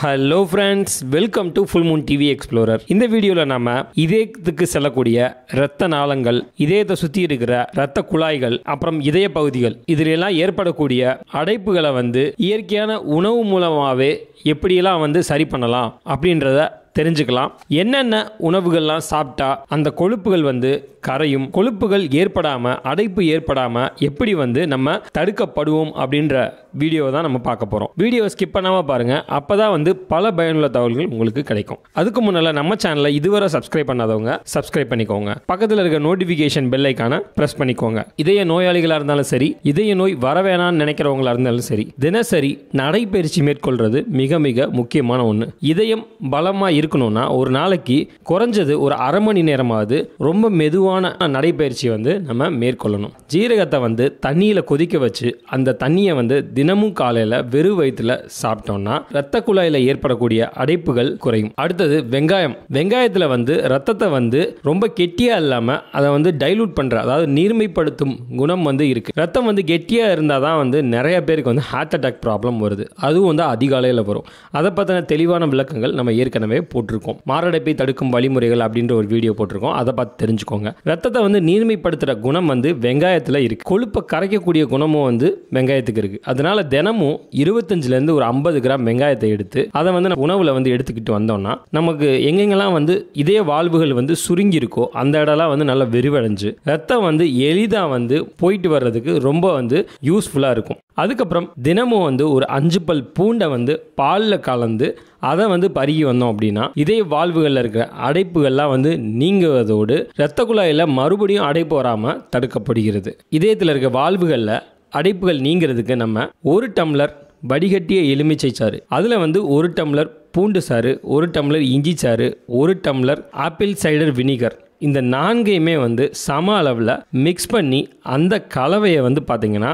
hello friends welcome to full moon TV explorer இந்த வீடியோவில் நம்ம இதயத்துக்கு செல்லக்கூடிய இரத்த நாளங்கள் இதயத்தை சுற்றி இருக்கிற இரத்த குழாய்கள் அப்புறம் இதய பகுதிகள் இதிலெல்லாம் ஏற்படக்கூடிய அடைப்புகளை வந்து இயற்கையான உணவு மூலமாகவே எப்படியெல்லாம் வந்து சரி பண்ணலாம் அப்படின்றத தெரிஞ்சுக்கலாம் என்னென்ன உணவுகள்லாம் சாப்பிட்டா அந்த கொழுப்புகள் வந்து கரையும் கொழுப்புகள் ஏற்படாமல் அடைப்பு ஏற்படாமல் எப்படி வந்து நம்ம தடுக்கப்படுவோம் அப்படின்ற வீடியோவை தான் நம்ம பார்க்க போகிறோம் வீடியோவை ஸ்கிப் பண்ணாமல் பாருங்கள் அப்போ தான் வந்து பல பயனுள்ள தகவல்கள் உங்களுக்கு கிடைக்கும் அதுக்கு முன்னால் நம்ம சேனலை இதுவரை சப்ஸ்கிரைப் பண்ணாதவங்க சப்ஸ்கிரைப் பண்ணிக்கோங்க பக்கத்தில் இருக்க நோட்டிஃபிகேஷன் பெல்லைக்கான ப்ரெஸ் பண்ணிக்கோங்க இதய நோயாளிகளாக இருந்தாலும் சரி இதய நோய் வர வேணாம்னு இருந்தாலும் சரி தினசரி நடைபயிற்சி மேற்கொள்வது மிக மிக முக்கியமான ஒன்று இதயம் பலமாக இருக்கணும்னா ஒரு நாளைக்கு குறைஞ்சது ஒரு அரை மணி நேரமாவது ரொம்ப மெதுவான நடைப்பயிற்சி வந்து நம்ம மேற்கொள்ளணும் ஜீரகத்தை வந்து தண்ணியில் கொதிக்க வச்சு அந்த தண்ணியை வந்து தின தினமும் காலையில் வெறும் வயிற்றில் சாப்பிட்டோம்னா ரத்த குழாயில் ஏற்படக்கூடிய அடைப்புகள் குறையும் அடுத்தது வெங்காயம் வெங்காயத்தில் வந்து ரத்தத்தை வந்து ரொம்ப கெட்டியாக இல்லாமல் அதை வந்து டைலூட் பண்ணுற அதாவது நீர்மைப்படுத்தும் குணம் வந்து இருக்குது ரத்தம் வந்து கெட்டியாக இருந்தால் தான் வந்து நிறைய பேருக்கு வந்து ஹார்ட் அட்டாக் ப்ராப்ளம் வருது அதுவும் வந்து அதிகாலையில் வரும் அதை பற்றின தெளிவான விளக்கங்கள் நம்ம ஏற்கனவே போட்டிருக்கோம் மாரடைப்பை தடுக்கும் வழிமுறைகள் அப்படின்ற ஒரு வீடியோ போட்டிருக்கோம் அதை பார்த்து தெரிஞ்சுக்கோங்க ரத்தத்தை வந்து நீர்மைப்படுத்துகிற குணம் வந்து வெங்காயத்தில் இருக்குது கொழுப்பை கரைக்கக்கூடிய குணமும் வந்து வெங்காயத்துக்கு இருக்குது அதனால் அதனால் தினமும் இருபத்தஞ்சிலேருந்து ஒரு ஐம்பது கிராம் வெங்காயத்தை எடுத்து அதை வந்து உணவில் வந்து எடுத்துக்கிட்டு வந்தோம்னா நமக்கு எங்கெங்கெல்லாம் வந்து இதே வாழ்வுகள் வந்து சுருங்கி இருக்கோ அந்த இடம்லாம் வந்து நல்லா விரிவடைஞ்சு ரத்தம் வந்து எளிதாக வந்து போயிட்டு வர்றதுக்கு ரொம்ப வந்து யூஸ்ஃபுல்லாக இருக்கும் அதுக்கப்புறம் தினமும் வந்து ஒரு அஞ்சு பல் பூண்டை வந்து பாலில் கலந்து அதை வந்து பருகி வந்தோம் அப்படின்னா இதே வாழ்வுகளில் இருக்கிற அடைப்புகள்லாம் வந்து நீங்குவதோடு இரத்த குழாயில் மறுபடியும் அடைப்பு வராமல் தடுக்கப்படுகிறது இதயத்தில் இருக்க வாழ்வுகளில் அடைப்புகள் நீங்கிறதுக்கு நம்ம ஒரு டம்ளர் வடிகட்டிய எலுமிச்சை சாறு அதில் வந்து ஒரு டம்ளர் பூண்டு சாறு ஒரு டம்ளர் இஞ்சி சாறு ஒரு டம்ளர் ஆப்பிள் சைடர் வினிகர் இந்த நான்கையுமே வந்து சம அளவில் மிக்ஸ் பண்ணி அந்த கலவையை வந்து பார்த்திங்கன்னா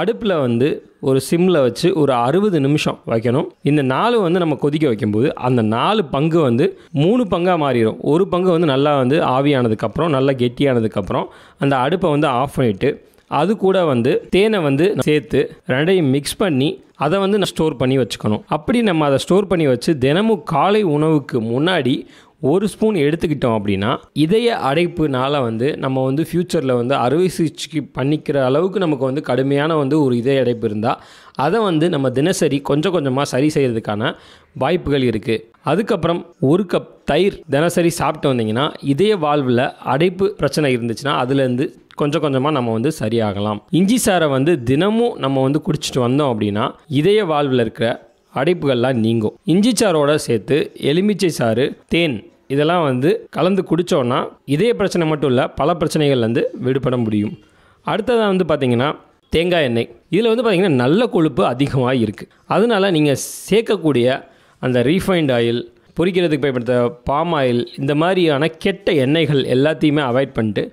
அடுப்பில் வந்து ஒரு சிம்மில் வச்சு ஒரு அறுபது நிமிஷம் வைக்கணும் இந்த நாலு வந்து நம்ம கொதிக்க வைக்கும்போது அந்த நாலு பங்கு வந்து மூணு பங்காக மாறிடும் ஒரு பங்கு வந்து நல்லா வந்து ஆவியானதுக்கப்புறம் நல்லா கெட்டியானதுக்கப்புறம் அந்த அடுப்பை வந்து ஆஃப் பண்ணிவிட்டு அது கூட வந்து தேனை வந்து சேர்த்து ரெண்டையும் மிக்ஸ் பண்ணி அதை வந்து நான் ஸ்டோர் பண்ணி வச்சுக்கணும் அப்படி நம்ம அதை ஸ்டோர் பண்ணி வச்சு தினமும் காலை உணவுக்கு முன்னாடி ஒரு ஸ்பூன் எடுத்துக்கிட்டோம் அப்படின்னா இதய அடைப்புனால வந்து நம்ம வந்து ஃப்யூச்சரில் வந்து அறுவை சிகிச்சைக்கு பண்ணிக்கிற அளவுக்கு நமக்கு வந்து கடுமையான வந்து ஒரு இதய அடைப்பு இருந்தால் அதை வந்து நம்ம தினசரி கொஞ்சம் கொஞ்சமாக சரி செய்கிறதுக்கான வாய்ப்புகள் இருக்குது அதுக்கப்புறம் ஒரு கப் தயிர் தினசரி சாப்பிட்டு வந்தீங்கன்னா இதய வாழ்வில் அடைப்பு பிரச்சனை இருந்துச்சுன்னா அதுலேருந்து கொஞ்சம் கொஞ்சமாக நம்ம வந்து சரியாகலாம் இஞ்சி சாரை வந்து தினமும் நம்ம வந்து குடிச்சிட்டு வந்தோம் அப்படின்னா இதய வாழ்வில் இருக்கிற அடைப்புகள்லாம் நீங்கும் இஞ்சி சாரோட சேர்த்து எலுமிச்சை சாறு தேன் இதெல்லாம் வந்து கலந்து குடித்தோன்னா இதய பிரச்சனை மட்டும் இல்லை பல பிரச்சனைகள்லேருந்து விடுபட முடியும் அடுத்ததாக வந்து பார்த்திங்கன்னா தேங்காய் எண்ணெய் இதில் வந்து பார்த்திங்கன்னா நல்ல கொழுப்பு அதிகமாக இருக்குது அதனால் நீங்கள் சேர்க்கக்கூடிய அந்த ரீஃபைண்ட் ஆயில் பொறிக்கிறதுக்கு பயன்படுத்த பாம் ஆயில் இந்த மாதிரியான கெட்ட எண்ணெய்கள் எல்லாத்தையுமே அவாய்ட் பண்ணிட்டு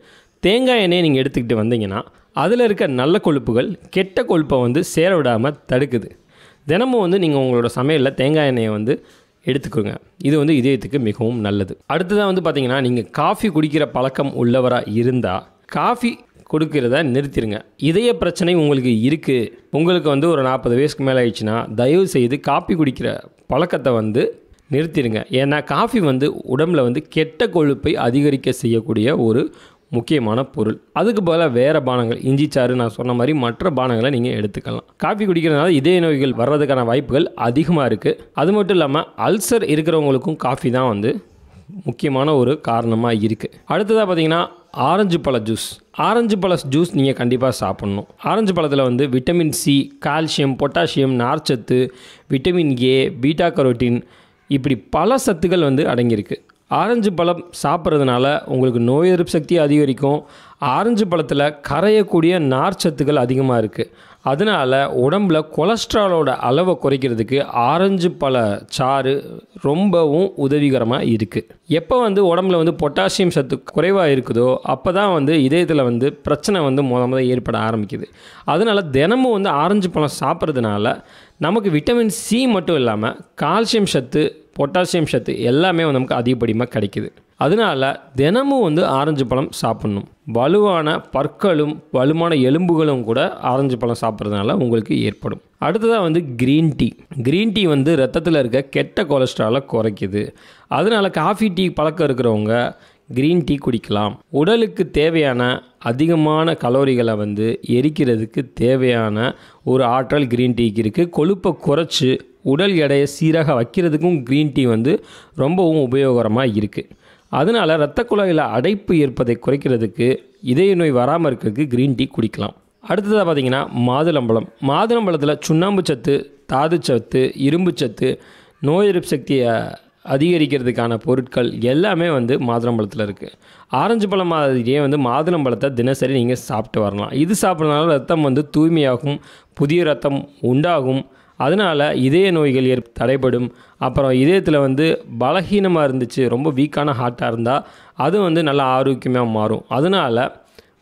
தேங்காய் எண்ணெயை நீங்கள் எடுத்துக்கிட்டு வந்தீங்கன்னா அதில் இருக்க நல்ல கொழுப்புகள் கெட்ட கொழுப்பை வந்து சேர விடாமல் தடுக்குது தினமும் வந்து நீங்கள் உங்களோட சமையலில் தேங்காய் எண்ணெயை வந்து எடுத்துக்கோங்க இது வந்து இதயத்துக்கு மிகவும் நல்லது அடுத்ததாக வந்து பார்த்தீங்கன்னா நீங்கள் காஃபி குடிக்கிற பழக்கம் உள்ளவராக இருந்தால் காஃபி கொடுக்கிறத நிறுத்திடுங்க இதய பிரச்சனை உங்களுக்கு இருக்குது உங்களுக்கு வந்து ஒரு நாற்பது வயசுக்கு மேலே ஆயிடுச்சுன்னா தயவு செய்து காஃபி குடிக்கிற பழக்கத்தை வந்து நிறுத்திடுங்க ஏன்னா காஃபி வந்து உடம்புல வந்து கெட்ட கொழுப்பை அதிகரிக்க செய்யக்கூடிய ஒரு முக்கியமான பொருள் அதுக்கு பதிலாக வேறு பானங்கள் இஞ்சி சாறு நான் சொன்ன மாதிரி மற்ற பானங்களை நீங்கள் எடுத்துக்கலாம் காஃபி குடிக்கிறதுனால இதய நோய்கள் வர்றதுக்கான வாய்ப்புகள் அதிகமாக இருக்குது அது மட்டும் இல்லாமல் அல்சர் இருக்கிறவங்களுக்கும் காஃபி தான் வந்து முக்கியமான ஒரு காரணமாக இருக்குது அடுத்ததாக பார்த்திங்கன்னா ஆரஞ்சு பழ ஜூஸ் ஆரஞ்சு பழ ஜூஸ் நீங்கள் கண்டிப்பாக சாப்பிட்ணும் ஆரஞ்சு பழத்தில் வந்து விட்டமின் சி கால்சியம் பொட்டாசியம் நார்ச்சத்து விட்டமின் ஏ பீட்டா கரோட்டின் இப்படி பல சத்துக்கள் வந்து அடங்கியிருக்கு ஆரஞ்சு பழம் சாப்பிட்றதுனால உங்களுக்கு நோய் எதிர்ப்பு சக்தி அதிகரிக்கும் ஆரஞ்சு பழத்தில் கரையக்கூடிய நார்ச்சத்துக்கள் அதிகமாக இருக்குது அதனால் உடம்பில் கொலஸ்ட்ராலோட அளவை குறைக்கிறதுக்கு ஆரஞ்சு பழ சாறு ரொம்பவும் உதவிகரமாக இருக்குது எப்போ வந்து உடம்புல வந்து பொட்டாசியம் சத்து குறைவாக இருக்குதோ அப்போ தான் வந்து இதயத்தில் வந்து பிரச்சனை வந்து முத முத ஏற்பட ஆரம்பிக்குது அதனால் தினமும் வந்து ஆரஞ்சு பழம் சாப்பிட்றதுனால நமக்கு விட்டமின் சி மட்டும் இல்லாமல் கால்சியம் சத்து பொட்டாசியம் சத்து எல்லாமே நமக்கு அதிகப்படியமாக கிடைக்கிது அதனால் தினமும் வந்து ஆரஞ்சு பழம் சாப்பிட்ணும் வலுவான பற்களும் வலுவான எலும்புகளும் கூட ஆரஞ்சு பழம் சாப்பிட்றதுனால உங்களுக்கு ஏற்படும் அடுத்ததாக வந்து க்ரீன் டீ க்ரீன் டீ வந்து ரத்தத்தில் இருக்க கெட்ட கொலஸ்ட்ராலை குறைக்குது அதனால் காஃபி டீ பழக்கம் இருக்கிறவங்க க்ரீன் டீ குடிக்கலாம் உடலுக்கு தேவையான அதிகமான கலோரிகளை வந்து எரிக்கிறதுக்கு தேவையான ஒரு ஆற்றல் க்ரீன் டீக்கு இருக்குது கொழுப்பை குறைச்சி உடல் எடையை சீராக வைக்கிறதுக்கும் க்ரீன் டீ வந்து ரொம்பவும் உபயோகரமாக இருக்குது அதனால் இரத்த குழாயில் அடைப்பு ஏற்பதை குறைக்கிறதுக்கு இதய நோய் வராமல் இருக்கிறதுக்கு க்ரீன் டீ குடிக்கலாம் அடுத்ததாக பார்த்திங்கன்னா மாதுளம்பழம் மாதுளம்பழத்தில் சுண்ணாம்பு சத்து தாது சத்து இரும்பு சத்து நோய் எதிர்ப்பு சக்தியை அதிகரிக்கிறதுக்கான பொருட்கள் எல்லாமே வந்து மாதுளம்பழத்தில் இருக்குது ஆரஞ்சு பழம் மாதிரியே வந்து மாதுளம்பழத்தை தினசரி நீங்கள் சாப்பிட்டு வரலாம் இது சாப்பிட்றதுனால ரத்தம் வந்து தூய்மையாகும் புதிய ரத்தம் உண்டாகும் அதனால் இதய நோய்கள் ஏற் தடைபடும் அப்புறம் இதயத்தில் வந்து பலகீனமாக இருந்துச்சு ரொம்ப வீக்கான ஹார்ட்டாக இருந்தால் அது வந்து நல்லா ஆரோக்கியமாக மாறும் அதனால்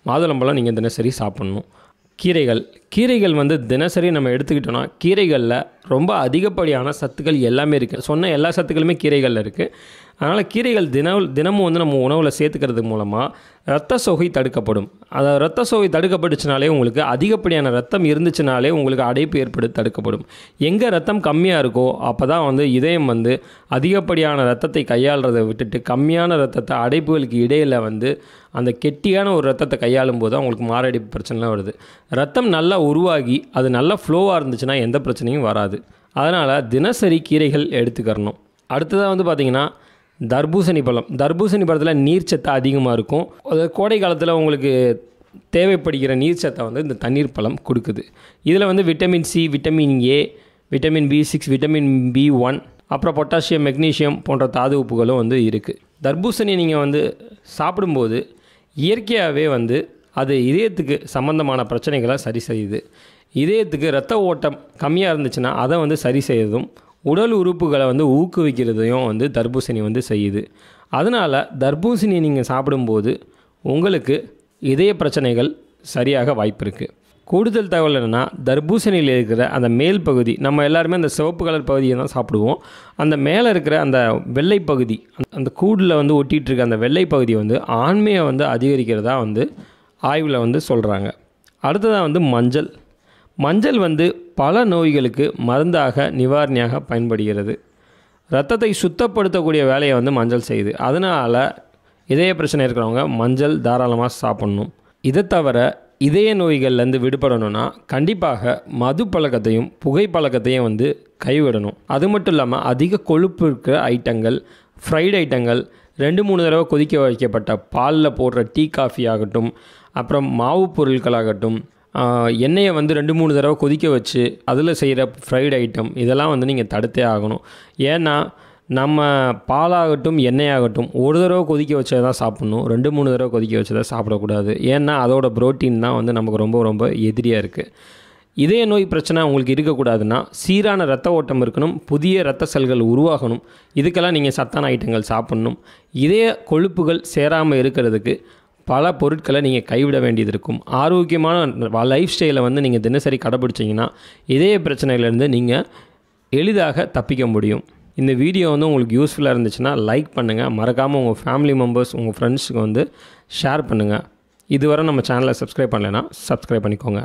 மாதுளம்பழம் நீங்கள் தினசரி சாப்பிட்ணும் கீரைகள் கீரைகள் வந்து தினசரி நம்ம எடுத்துக்கிட்டோன்னா கீரைகளில் ரொம்ப அதிகப்படியான சத்துக்கள் எல்லாமே இருக்குது சொன்ன எல்லா சத்துக்களுமே கீரைகளில் இருக்குது அதனால் கீரைகள் தினம் தினமும் வந்து நம்ம உணவில் சேர்த்துக்கிறது மூலமாக ரத்த சோகை தடுக்கப்படும் அதை ரத்த சோகை தடுக்கப்பட்டுச்சுனாலே உங்களுக்கு அதிகப்படியான ரத்தம் இருந்துச்சுனாலே உங்களுக்கு அடைப்பு ஏற்படு தடுக்கப்படும் எங்கே ரத்தம் கம்மியாக இருக்கோ அப்போ தான் வந்து இதயம் வந்து அதிகப்படியான ரத்தத்தை கையாளுறதை விட்டுட்டு கம்மியான ரத்தத்தை அடைப்புகளுக்கு இடையில் வந்து அந்த கெட்டியான ஒரு ரத்தத்தை கையாளும் போது தான் உங்களுக்கு மாரடைப்பு பிரச்சனைலாம் வருது ரத்தம் நல்லா உருவாகி அது நல்ல ஃப்ளோவாக இருந்துச்சுன்னா எந்த பிரச்சனையும் வராது அதனால் தினசரி கீரைகள் எடுத்துக்கரணும் அடுத்ததாக வந்து பார்த்திங்கன்னா தர்பூசணி பழம் தர்பூசணி பழத்தில் நீர்ச்சத்து அதிகமாக இருக்கும் அது கோடை காலத்தில் உங்களுக்கு தேவைப்படுகிற நீர்ச்சத்தை வந்து இந்த தண்ணீர் பழம் கொடுக்குது இதில் வந்து vitamin C vitamin A vitamin B six vitamin B one அப்புறம் பொட்டாசியம் மெக்னீஷியம் போன்ற தாது உப்புகளும் வந்து இருக்குது தர்பூசணி நீங்கள் வந்து சாப்பிடும்போது இயற்கையாகவே வந்து அது இதயத்துக்கு சம்மந்தமான பிரச்சனைகளை சரி செய்யுது இதயத்துக்கு இரத்த ஓட்டம் கம்மியாக இருந்துச்சுன்னா அதை வந்து சரி செய்யறதும் உடல் உறுப்புகளை வந்து ஊக்குவிக்கிறதையும் வந்து தர்பூசணி வந்து செய்யுது அதனால் தர்பூசணி நீங்கள் சாப்பிடும்போது உங்களுக்கு இதய பிரச்சனைகள் சரியாக வாய்ப்பு இருக்குது கூடுதல் தகவல் என்னென்னா தர்பூசணியில் இருக்கிற அந்த மேல் பகுதி நம்ம எல்லாருமே அந்த சிவப்பு கலர் பகுதியை தான் சாப்பிடுவோம் அந்த மேலே இருக்கிற அந்த வெள்ளை பகுதி அந்த கூடில் வந்து ஒட்டிகிட்டு இருக்க அந்த வெள்ளை பகுதி வந்து ஆண்மையை வந்து அதிகரிக்கிறதா வந்து ஆய்வில் வந்து சொல்கிறாங்க அடுத்ததாக வந்து மஞ்சள் மஞ்சள் வந்து பல நோய்களுக்கு மருந்தாக நிவாரணியாக பயன்படுகிறது ரத்தத்தை சுத்தப்படுத்தக்கூடிய வேலையை வந்து மஞ்சள் செய்யுது அதனால் இதய பிரச்சனை இருக்கிறவங்க மஞ்சள் தாராளமாக சாப்பிட்ணும் இதை தவிர இதய நோய்கள்லேருந்து விடுபடணும்னா கண்டிப்பாக மது பழக்கத்தையும் புகை பழக்கத்தையும் வந்து கைவிடணும் அது மட்டும் இல்லாமல் அதிக கொழுப்பு இருக்கிற ஐட்டங்கள் ஃப்ரைடு ஐட்டங்கள் ரெண்டு மூணு தடவை கொதிக்க வைக்கப்பட்ட பாலில் போடுற டீ காஃபி ஆகட்டும் அப்புறம் மாவு பொருட்களாகட்டும் எண்ணெயை வந்து ரெண்டு மூணு தடவை கொதிக்க வச்சு அதில் செய்கிற ஃப்ரைட் ஐட்டம் இதெல்லாம் வந்து நீங்கள் தடுத்தே ஆகணும் ஏன்னா நம்ம பாலாகட்டும் எண்ணெயாகட்டும் ஒரு தடவை கொதிக்க வச்சதை தான் சாப்பிட்ணும் ரெண்டு மூணு தடவை கொதிக்க வச்சதை சாப்பிடக்கூடாது ஏன்னா அதோடய ப்ரோட்டீன் தான் வந்து நமக்கு ரொம்ப ரொம்ப எதிரியாக இருக்குது இதய நோய் பிரச்சனை உங்களுக்கு இருக்கக்கூடாதுன்னா சீரான ரத்த ஓட்டம் இருக்கணும் புதிய ரத்த செல்கள் உருவாகணும் இதுக்கெல்லாம் நீங்கள் சத்தான ஐட்டங்கள் சாப்பிட்ணும் இதய கொழுப்புகள் சேராமல் இருக்கிறதுக்கு பல பொருட்களை நீங்கள் கைவிட வேண்டியது இருக்கும் ஆரோக்கியமான லைஃப் ஸ்டைலை வந்து நீங்கள் தினசரி கடைபிடிச்சிங்கன்னா இதய பிரச்சனையிலேருந்து நீங்கள் எளிதாக தப்பிக்க முடியும் இந்த வீடியோ வந்து உங்களுக்கு யூஸ்ஃபுல்லாக இருந்துச்சுன்னா லைக் பண்ணுங்கள் மறக்காமல் உங்கள் ஃபேமிலி மெம்பர்ஸ் உங்கள் ஃப்ரெண்ட்ஸுக்கு வந்து ஷேர் பண்ணுங்கள் இதுவரை நம்ம சேனலை சப்ஸ்கிரைப் பண்ணலைன்னா சப்ஸ்கிரைப் பண்ணிக்கோங்க